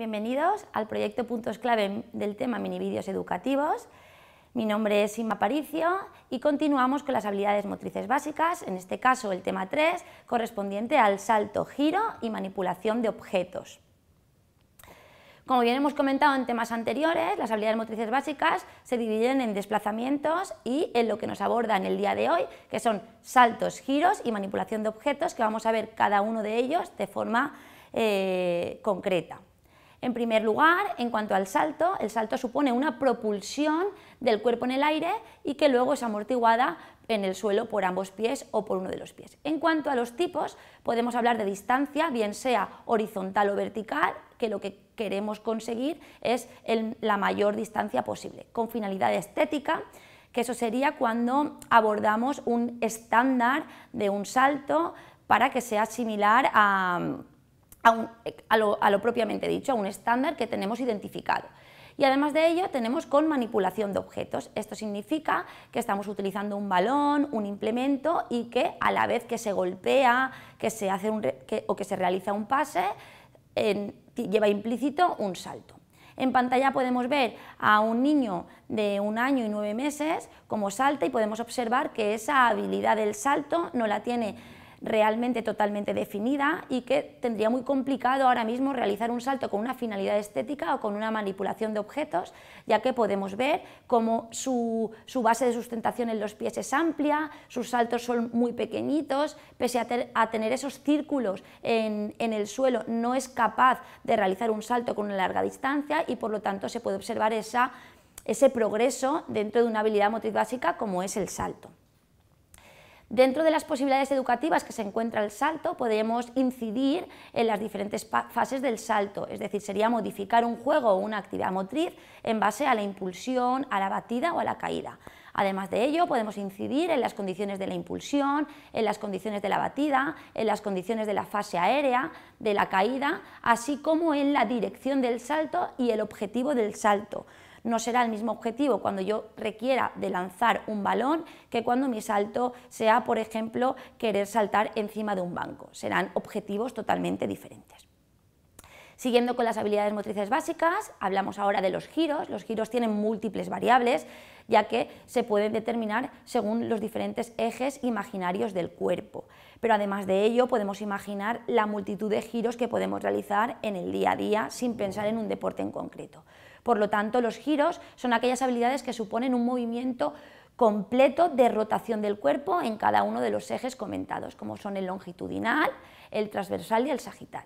Bienvenidos al proyecto Puntos Clave del tema mini vídeos educativos. Mi nombre es Inma Paricio y continuamos con las habilidades motrices básicas, en este caso el tema 3, correspondiente al salto, giro y manipulación de objetos. Como bien hemos comentado en temas anteriores, las habilidades motrices básicas se dividen en desplazamientos y en lo que nos aborda en el día de hoy, que son saltos, giros y manipulación de objetos, que vamos a ver cada uno de ellos de forma eh, concreta. En primer lugar, en cuanto al salto, el salto supone una propulsión del cuerpo en el aire y que luego es amortiguada en el suelo por ambos pies o por uno de los pies. En cuanto a los tipos, podemos hablar de distancia, bien sea horizontal o vertical, que lo que queremos conseguir es la mayor distancia posible, con finalidad estética, que eso sería cuando abordamos un estándar de un salto para que sea similar a a, lo, propiamente dicho, a un estándar que tenemos identificado y además de ello tenemos con manipulación de objetos. Esto significa que estamos utilizando un balón, un implemento y que a la vez que se golpea que se hace o que se realiza un pase, lleva implícito un salto. En pantalla podemos ver a un niño de un año y nueve meses cómo salta y podemos observar que esa habilidad del salto no la tiene realmente totalmente definida y que tendría muy complicado ahora mismo realizar un salto con una finalidad estética o con una manipulación de objetos, ya que podemos ver cómo su, base de sustentación en los pies es amplia, sus saltos son muy pequeñitos, pese a, tener esos círculos en, el suelo, no es capaz de realizar un salto con una larga distancia y por lo tanto se puede observar esa ese progreso dentro de una habilidad motriz básica como es el salto. Dentro de las posibilidades educativas que se encuentra el salto, podemos incidir en las diferentes fases del salto, es decir, sería modificar un juego o una actividad motriz en base a la impulsión, a la batida o a la caída. Además de ello, podemos incidir en las condiciones de la impulsión, en las condiciones de la batida, en las condiciones de la fase aérea, de la caída, así como en la dirección del salto y el objetivo del salto. No será el mismo objetivo cuando yo requiera de lanzar un balón que cuando mi salto sea, por ejemplo, querer saltar encima de un banco. Serán objetivos totalmente diferentes. Siguiendo con las habilidades motrices básicas, hablamos ahora de los giros. Los giros tienen múltiples variables, ya que se pueden determinar según los diferentes ejes imaginarios del cuerpo. Pero además de ello, podemos imaginar la multitud de giros que podemos realizar en el día a día sin pensar en un deporte en concreto. Por lo tanto, los giros son aquellas habilidades que suponen un movimiento completo de rotación del cuerpo en cada uno de los ejes comentados, como son el longitudinal, el transversal y el sagital.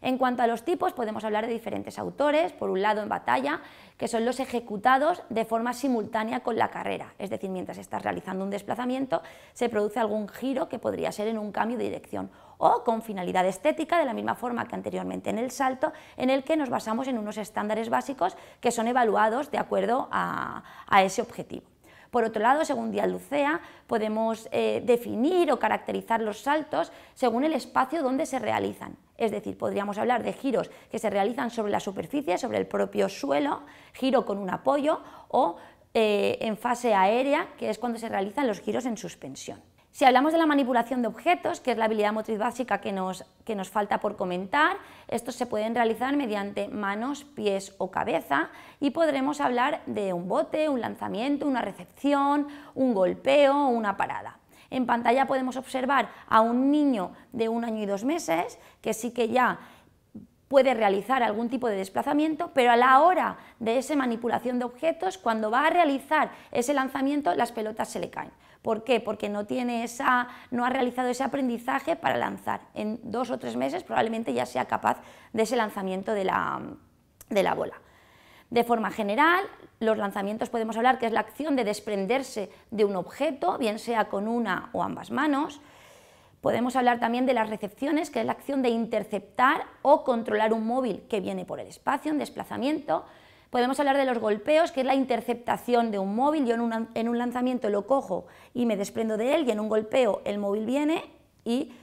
En cuanto a los tipos, podemos hablar de diferentes autores, por un lado en batalla, que son los ejecutados de forma simultánea con la carrera, es decir, mientras estás realizando un desplazamiento, se produce algún giro que podría ser en un cambio de dirección o con finalidad estética, de la misma forma que anteriormente en el salto, en el que nos basamos en unos estándares básicos que son evaluados de acuerdo a, ese objetivo. Por otro lado, según Dialucea, podemos eh, definir o caracterizar los saltos según el espacio donde se realizan. Es decir, podríamos hablar de giros que se realizan sobre la superficie, sobre el propio suelo, giro con un apoyo o eh, en fase aérea, que es cuando se realizan los giros en suspensión. Si hablamos de la manipulación de objetos, que es la habilidad motriz básica que nos, que nos, falta por comentar, estos se pueden realizar mediante manos, pies o cabeza y podremos hablar de un bote, un lanzamiento, una recepción, un golpeo o una parada. En pantalla podemos observar a un niño de un año y dos meses que sí que ya puede realizar algún tipo de desplazamiento, pero a la hora de esa manipulación de objetos, cuando va a realizar ese lanzamiento, las pelotas se le caen. ¿Por qué? Porque no, tiene no ha realizado ese aprendizaje para lanzar. En dos o tres meses probablemente ya sea capaz de ese lanzamiento de la, de la bola. De forma general, los lanzamientos podemos hablar que es la acción de desprenderse de un objeto, bien sea con una o ambas manos, Podemos hablar también de las recepciones, que es la acción de interceptar o controlar un móvil que viene por el espacio, en desplazamiento. Podemos hablar de los golpeos, que es la interceptación de un móvil. Yo en un, lanzamiento lo cojo y me desprendo de él y en un golpeo el móvil viene y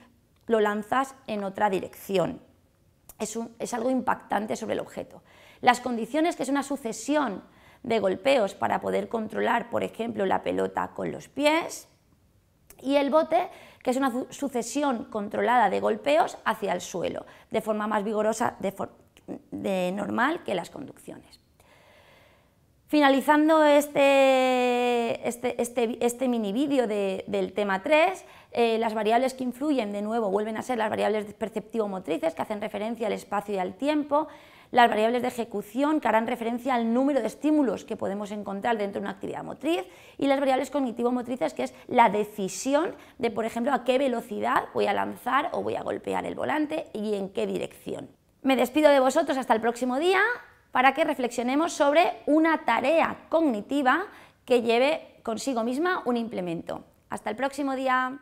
lo lanzas en otra dirección. es algo impactante sobre el objeto. Las condiciones, que es una sucesión de golpeos para poder controlar, por ejemplo, la pelota con los pies, y el bote, que es una sucesión controlada de golpeos hacia el suelo, de forma más vigorosa de, normal que las conducciones. Finalizando este este, este, este, mini vídeo del tema 3, eh, las variables que influyen de nuevo vuelven a ser las variables perceptivo-motrices que hacen referencia al espacio y al tiempo, las variables de ejecución que harán referencia al número de estímulos que podemos encontrar dentro de una actividad motriz y las variables cognitivo-motrices que es la decisión de, por ejemplo, a qué velocidad voy a lanzar o voy a golpear el volante y en qué dirección. Me despido de vosotros hasta el próximo día para que reflexionemos sobre una tarea cognitiva que lleve consigo misma un implemento. Hasta el próximo día.